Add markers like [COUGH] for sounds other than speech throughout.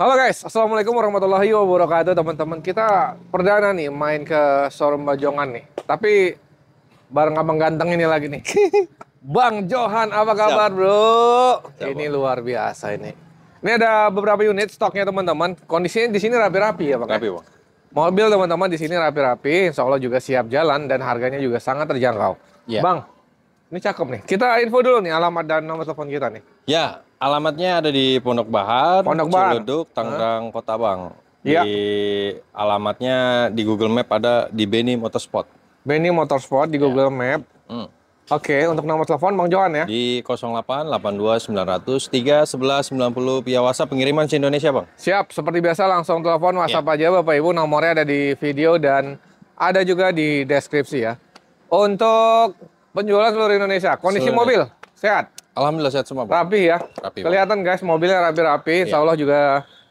Halo guys, Assalamualaikum warahmatullahi wabarakatuh teman-teman Kita perdana nih main ke showroom Bajongan nih Tapi bareng abang ganteng ini lagi nih [LAUGHS] Bang Johan apa kabar Siap. bro? Siap, ini bang. luar biasa ini Ini ada beberapa unit stoknya teman-teman Kondisinya di sini rapi-rapi ya bang? Ya? Rapi bang Mobil teman-teman di sini rapi-rapi Insya Allah juga siap jalan dan harganya juga sangat terjangkau yeah. Bang, ini cakep nih Kita info dulu nih alamat dan nomor telepon kita nih Ya, Alamatnya ada di Pondok Bahar, Pondok Bahar. Ciledug, Tangerang, huh? Kota Bang. Iya. Di alamatnya di Google Map ada di Benny Motorsport. Benny Motorsport di iya. Google ya. Map. Hmm. Oke, untuk nomor telepon Bang Johan ya. Di 08829003190 via WhatsApp pengiriman se Indonesia, Bang. Siap, seperti biasa langsung telepon iya. WhatsApp ya. aja Bapak Ibu, nomornya ada di video dan ada juga di deskripsi ya. Untuk penjualan seluruh Indonesia, kondisi seluruh mobil sehat. Alhamdulillah sehat semua, Pak. Rapi ya. Rapi, Kelihatan guys mobilnya rapi-rapi, iya. insya Allah juga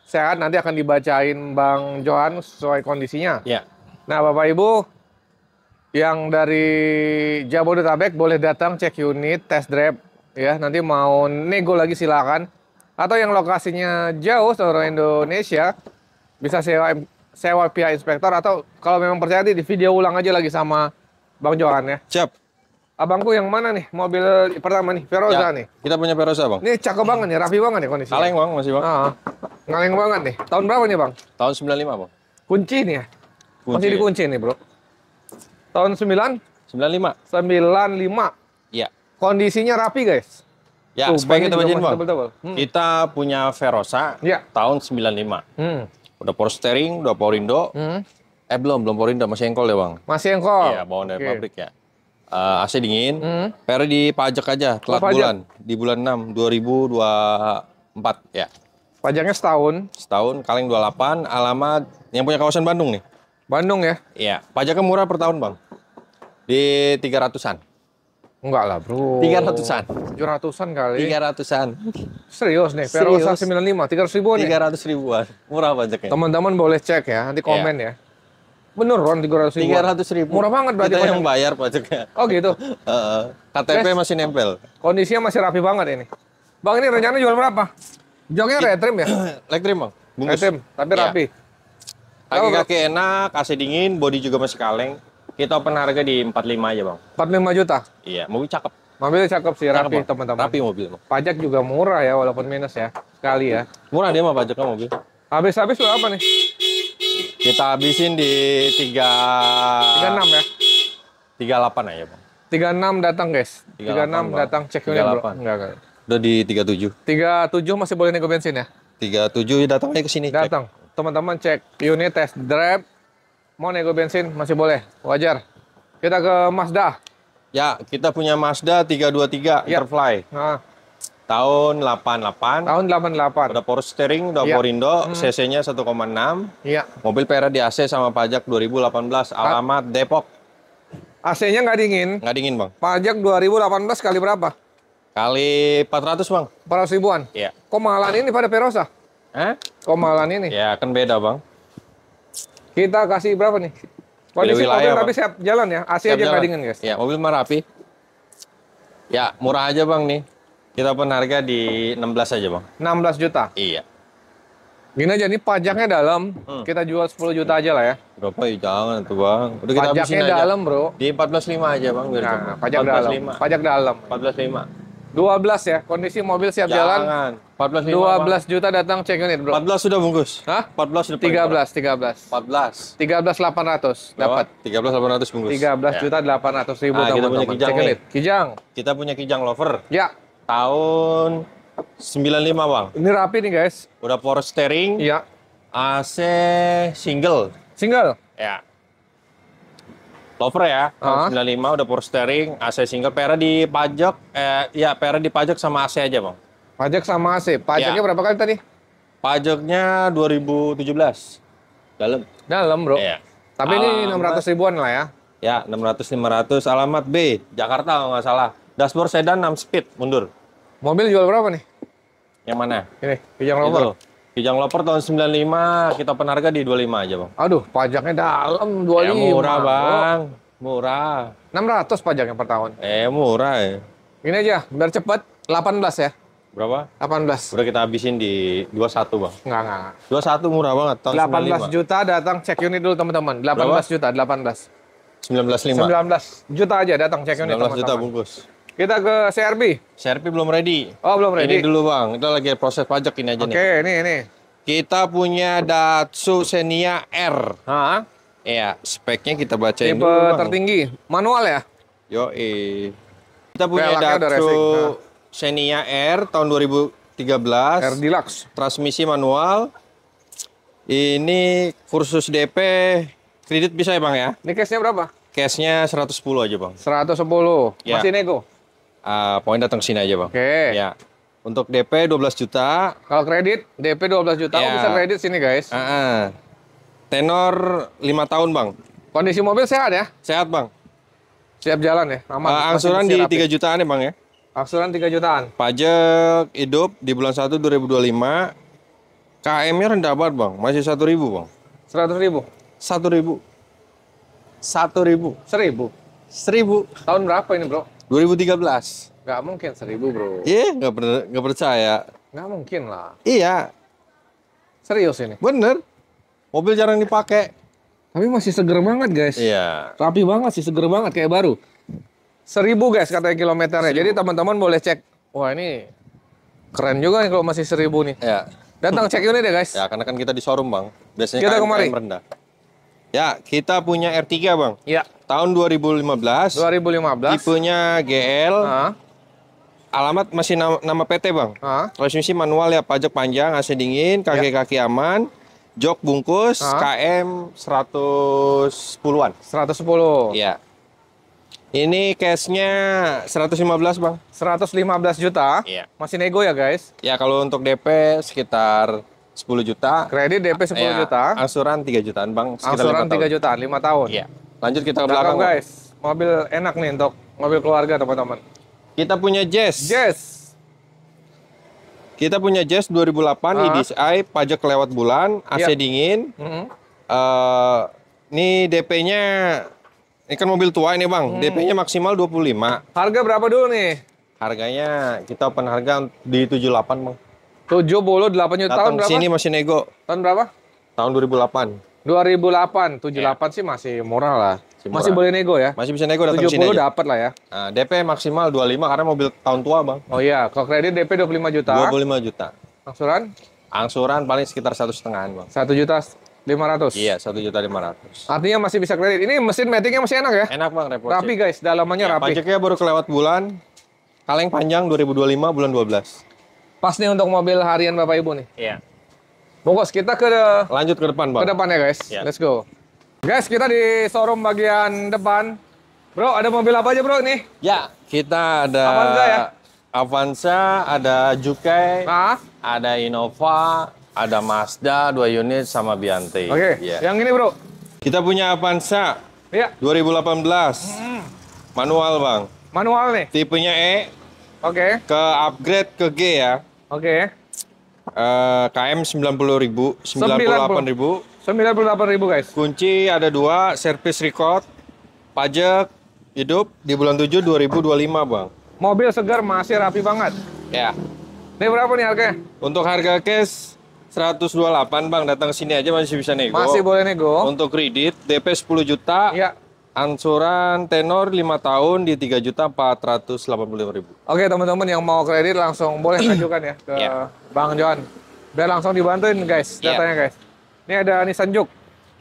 sehat. Nanti akan dibacain Bang Johan sesuai kondisinya. Iya. Nah, Bapak Ibu yang dari Jabodetabek boleh datang cek unit, test drive ya. Nanti mau nego lagi silakan. Atau yang lokasinya jauh seluruh Indonesia bisa sewa sewa pihak inspektor atau kalau memang percaya nanti di video ulang aja lagi sama Bang Johan ya. Siap. Abangku yang mana nih mobil pertama nih Verosa ya, nih. Kita punya Verosa bang. Ini cakep banget nih, rapi banget nih kondisinya. Kaleng bang masih bang. Ah, kaleng banget nih. Tahun berapa nih bang? Tahun 95 bang. Kunci nih ya. Kunci masih ya. dikunci nih bro. Tahun 9? 95. 95. Iya. Kondisinya rapi guys. Ya, Tuh, supaya kita bang. Double -double. Hmm. Kita punya Verosa Iya. tahun 95. Hmm. Udah power steering, udah power window. Hmm. Eh belum, belum power window, masih engkol ya bang. Masih engkol. Iya, bawaan dari okay. pabrik ya uh, AC dingin. Hmm. PR di pajak aja telat pajak. bulan di bulan dua empat, ya. Pajaknya setahun. Setahun kaleng dua delapan. alamat yang punya kawasan Bandung nih. Bandung ya? Iya, pajaknya murah per tahun, Bang. Di tiga ratusan. Enggak lah, Bro. Tiga ratusan. Tujuh ratusan kali. Tiga ratusan. Serius nih, Serius. lima, tiga ratus ribuan Tiga ratus ribuan. Murah pajaknya. Teman-teman boleh cek ya, nanti komen iya. ya. ya. Beneran tiga ratus ribu? Tiga ratus ribu. Murah banget berarti. Kita yang bayar pajaknya. Oh gitu. [LAUGHS] KTP masih nempel. Kondisinya masih rapi banget ini. Bang ini rencana jual berapa? Joknya retrim ya? Elektrim [CLEARS THROAT] bang. Bungkus. Retrim, tapi ya. rapi. Kaki-kaki enak, AC dingin, body juga masih kaleng. Kita open harga di empat lima aja bang. Empat lima juta? Iya, mobil cakep. Mobilnya cakep sih, rapi teman-teman. Rapi mobil bang. Pajak juga murah ya, walaupun minus ya. Sekali ya. Murah dia mah pajaknya mobil. Habis-habis apa nih? Kita habisin di tiga enam ya. tiga 38 aja, Bang. enam datang, guys. 36, enam datang cek unit, Bro. Enggak, enggak. Udah di 37. tujuh masih boleh nego bensin ya? tiga 37 datangnya ke sini. Datang. Teman-teman cek unit test drive mau nego bensin masih boleh. Wajar. Kita ke Mazda. Ya, kita punya Mazda dua tiga ya. Interfly. Nah. Tahun 88. Tahun 88. Udah power steering, udah ya. Porindo hmm. CC-nya 1,6. Iya. Mobil pera di AC sama pajak 2018, ah. alamat A Depok. AC-nya nggak dingin? Nggak dingin, Bang. Pajak 2018 kali berapa? Kali 400, Bang. 400 ribuan? Iya. Kok mahalan ini pada Perosa? Hah? Kok mahalan ini? Ya, kan beda, Bang. Kita kasih berapa nih? Kondisi wilayah, mobil tapi siap jalan ya. AC siap aja nggak dingin, guys. Ya, mobil merapi. Ya, murah aja, Bang, nih. Kita pun harga di 16 aja, Bang. 16 juta? Iya. Gini aja, ini pajaknya dalam. Hmm. Kita jual 10 juta aja lah ya. Berapa ya? Jangan tuh, Bang. Udah kita pajaknya dalam, aja. Bro. Di 14.5 aja, Bang. nah, coba. pajak 14, dalam. 5. Pajak dalam. 14.5. 12 ya, kondisi mobil siap Jangan. jalan. 14 5, 12 bang. juta datang check unit, Bro. 14 sudah bungkus. Hah? 14 sudah 13, 13. 14. 13 800 dapat. 13 800 bungkus. 13 ya. juta 800 ribu nah, kita punya kijang check unit. Kijang. Kita punya kijang lover. Ya tahun 95 bang. Ini rapi nih guys. Udah power steering. Iya. AC single. Single. Ya. Lover ya. Tahun uh -huh. 95 udah power steering, AC single. Pera di pajak, eh, ya pera di pajak sama AC aja bang. Pajak sama AC. Pajaknya ya. berapa kali tadi? Pajaknya 2017. Dalam. Dalam bro. Iya. Tapi alamat, ini 600 ribuan lah ya. Ya, 600 500 alamat B, Jakarta kalau nggak salah. Dashboard sedan 6 speed mundur. Mobil jual berapa nih? Yang mana? Ini, Kijang Loper. Kijang Loper tahun 95, kita penarga di 25 aja, Bang. Aduh, pajaknya dalam 25. Ya, murah, oh. Bang. Murah. 600 pajaknya per tahun. Eh, murah ya. Ini aja, biar cepat. 18 ya. Berapa? 18. Udah kita habisin di 21, Bang. Enggak, enggak. 21 murah banget tahun 18 95. juta datang cek unit dulu, teman-teman. 18 Berapa? juta, 18. 19.5. 19 juta aja datang cek unit, teman-teman. 19 juta bungkus. Kita ke CRB. CRB belum ready. Oh, belum ready. Ini dulu, Bang. Kita lagi proses pajak ini aja okay, nih. Oke, ini ini. Kita punya Datsu Xenia R. Heeh. Iya, speknya kita bacain Tipe dulu, Bang. tertinggi. Manual ya? Yo, eh. Kita punya Pelaknya Datsu nah. Xenia R tahun 2013. R Deluxe. Transmisi manual. Ini kursus DP kredit bisa ya, Bang ya? Ini case-nya berapa? Case-nya 110 aja, Bang. 110. Ya. Masih nego. Uh, poin datang sini aja, Bang. Oke. Okay. Ya. Untuk DP 12 juta. Kalau kredit DP 12 juta, ya. oh, bisa kredit sini, guys. Uh -uh. Tenor 5 tahun, Bang. Kondisi mobil sehat ya? Sehat, Bang. Siap jalan ya, aman. Uh, angsuran di rapi. 3 jutaan ya, Bang ya? Angsuran 3 jutaan. Pajak hidup di bulan 1 2025 KM-nya rendah banget, Bang. Masih 1 ribu, Bang. 100 ribu? 1 ribu. 1 ribu. 1000? 1000. Tahun berapa ini, Bro? 2013. Gak mungkin seribu bro. Iya, gak, per gak percaya. Gak mungkin lah. Iya. Serius ini. Bener. Mobil jarang dipakai. Tapi masih seger banget guys. Iya. Rapi banget sih, seger banget kayak baru. Seribu guys katanya kilometernya. Seribu. Jadi teman-teman boleh cek. Wah ini keren juga nih kalau masih seribu nih. Iya. Datang cek ini deh ya, guys. Ya karena kan kita di showroom bang. Biasanya kita kan kemarin rendah. Ya kita punya R3 bang. Iya. Tahun 2015. 2015. Tipenya GL. Uh. Alamat masih nama, nama PT bang. Uh. Transmisi manual ya, pajak panjang, AC dingin, kaki-kaki ya. aman. Jok bungkus uh. KM 110-an. 110. Iya. Ini cashnya 115 bang. 115 juta. Iya. Masih nego ya guys? Ya kalau untuk DP sekitar 10 juta. Kredit DP 10 ya, juta. Angsuran 3 jutaan bang. Angsuran 3 tahun. jutaan 5 tahun. Iya. Lanjut kita ke belakang, belakang guys. Mobil enak nih untuk mobil keluarga teman-teman. Kita punya Jazz. Jazz. Kita punya Jazz 2008 uh. EDSI, pajak lewat bulan, AC iya. yep. dingin. Uh -huh. uh, ini DP-nya, ini kan mobil tua ini bang, mm-hmm. DP-nya maksimal 25. Harga berapa dulu nih? Harganya, kita open harga di 78 bang. 78 juta tahun berapa? sini masih nego. Tahun berapa? Tahun 2008. 2008, 78 ya. sih masih murah lah. Masih, masih boleh nego ya. Masih bisa nego datang 70 sini. dapat lah ya. Nah, DP maksimal 25 karena mobil tahun tua, Bang. Oh iya, kalau kredit DP 25 juta. 25 juta. Angsuran? Angsuran paling sekitar satu setengahan, Bang. Satu juta 500? Iya, satu juta 500. Artinya masih bisa kredit. Ini mesin metiknya masih enak ya? Enak, Bang. Repot. Rapi, guys. Dalamannya ya, rapi. Pajaknya baru kelewat bulan. Kaleng panjang 2025 bulan 12. Pas nih untuk mobil harian Bapak Ibu nih. Iya. Bungkus, kita ke lanjut ke depan, Bang. Ke depan ya, guys. Yeah. Let's go. Guys, kita di showroom bagian depan. Bro, ada mobil apa aja, Bro, nih? Ya, kita ada Avanza ya. Avanza, ada Juke, nah. ada Innova, ada Mazda dua unit sama Bianti. Oke. Okay. Ya. Yeah. Yang ini, Bro. Kita punya Avanza. Iya. 2018. Hmm. Manual, Bang. Manual nih. Tipenya E. Oke. Okay. Ke upgrade ke G ya. Oke. Okay. KM 90.000, 98.000. ribu guys. Kunci ada dua, servis record, pajak hidup di bulan 7 2025, Bang. Mobil segar masih rapi banget. Ya. Ini berapa nih harganya? Untuk harga cash 128, Bang. Datang sini aja masih bisa nego. Masih boleh nego. Untuk kredit DP 10 juta. Ya Angsuran tenor 5 tahun di 3 juta 3.485.000. Oke, teman-teman yang mau kredit langsung boleh [CLEARS THROAT] ajukan ya ke yeah. Bang Johan. Biar langsung dibantuin guys, ya. datanya yeah. guys. Ini ada Nissan Juke.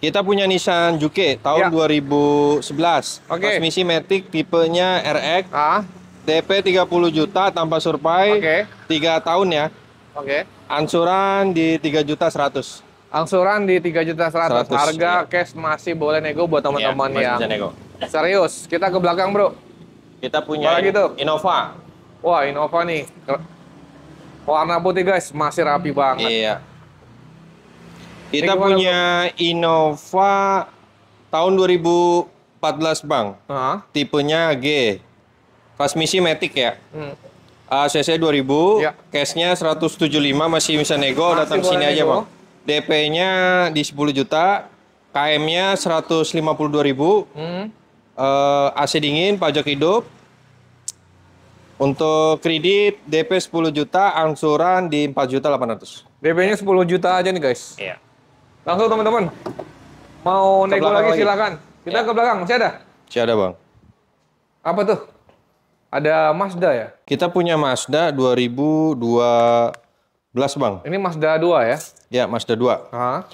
Kita punya Nissan Juke tahun yeah. 2011. Okay. Transmisi Matic tipenya RX. Ah. DP 30 juta tanpa survei. Oke. Okay. 3 tahun ya. Oke. Okay. Angsuran di 3 juta 100. Angsuran di tiga juta seratus, 100 Harga iya. cash masih boleh nego buat iya, teman-teman iya, yang nego. serius. Kita ke belakang, Bro. Kita punya Apalagi tuh? Innova. Wah, Innova nih. Warna putih, guys, masih rapi banget. Iya. Kita gimana, punya bro? Innova tahun 2014, Bang. Uh -huh. Tipenya G. Transmisi Matic ya. Hmm. ACC 2000, ya. cashnya 175 masih bisa nego, masih datang sini nego. aja, Bang. DP-nya di 10 juta, KM-nya 152 ribu, hmm. uh, eh, AC dingin, pajak hidup. Untuk kredit DP 10 juta, angsuran di 4 juta 800. DP-nya 10 juta aja nih guys. Iya. Langsung teman-teman. Mau ke nego lagi, lagi silakan. Kita ya. ke belakang, masih ada? Masih ada, Bang. Apa tuh? Ada Mazda ya? Kita punya Mazda 2002 11 bang. Ini Mazda 2 ya? Ya Mazda 2. Aha.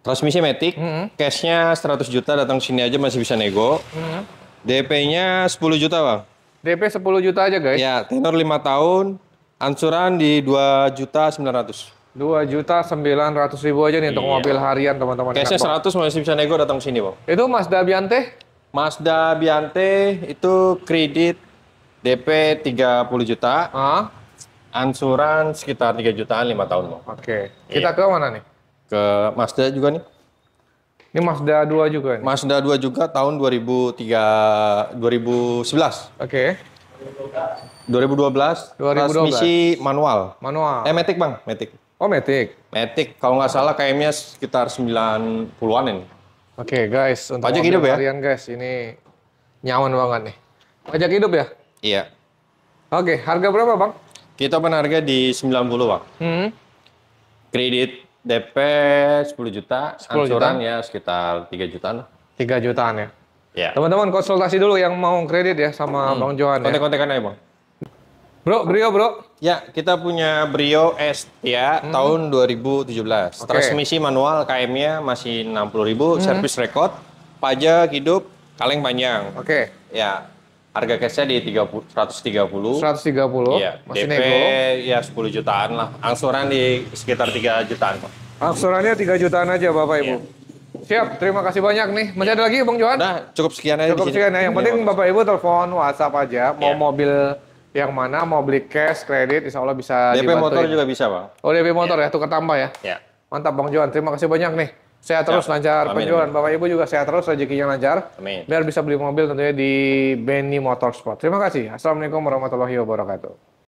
Transmisi Matic, mm -hmm. cashnya 100 juta datang sini aja masih bisa nego. Mm -hmm. DP-nya 10 juta bang. DP 10 juta aja guys? Ya, tenor 5 tahun, ansuran di 2 juta 900. 2 juta 900 ribu aja nih iya. untuk mobil harian teman-teman. Cashnya 100 masih bisa nego datang sini bang. Itu Mazda Biante? Mazda Biante itu kredit DP 30 juta. Ah? Ansuran sekitar 3 jutaan 5 tahun, mau. Oke. Okay. Kita iya. ke mana nih? Ke Mazda juga nih. Ini Mazda 2 juga nih. Mazda 2 juga tahun 2003 2011. Oke. Okay. 2012, 2012 transmisi manual. Manual. Eh Matic, Bang, Matic. Oh, Matic. Matic kalau nggak salah KM-nya sekitar 90-an ini. Oke, okay, guys, untuk pajak hidup ya. Harian, guys, ini nyaman banget nih. Pajak hidup ya? Iya. Oke, okay, harga berapa, Bang? Kita penarga di 90, Bang. Hmm. Kredit DP 10 juta, 10 ansuran juta. ya sekitar 3 jutaan. 3 jutaan ya. Ya. Teman-teman konsultasi dulu yang mau kredit ya sama hmm. Bang Johan. Ya. Kontek-kontekan ya. aja, Bang. Bro, Brio, Bro. Ya, kita punya Brio S ya hmm. tahun 2017. Okay. Transmisi manual KM-nya masih 60.000, hmm. service record, pajak hidup, kaleng panjang. Oke. Okay. Ya, Harga cashnya di 30, 130. 130. Iya. Masih DP nego. ya 10 jutaan lah. Angsuran di sekitar 3 jutaan Pak. Angsurannya 3 jutaan aja Bapak Ibu. Iya. Siap, terima kasih banyak nih. Masih ada lagi Bang Johan? Nah, cukup sekian aja. Cukup sekian ya. Yang iya, penting Bapak Ibu telepon WhatsApp aja. Mau yeah. mobil yang mana, mau beli cash, kredit, insya Allah bisa DP dibantuin. motor juga bisa pak. Oh DP iya. motor yeah. ya, tukar tambah ya? Iya. Mantap Bang Johan, terima kasih banyak nih. Sehat terus, ya. lancar amin, penjualan. Amin. Bapak Ibu juga sehat terus, rezekinya lancar. Amin. Biar bisa beli mobil tentunya di Benny Motorsport. Terima kasih. Assalamualaikum warahmatullahi wabarakatuh.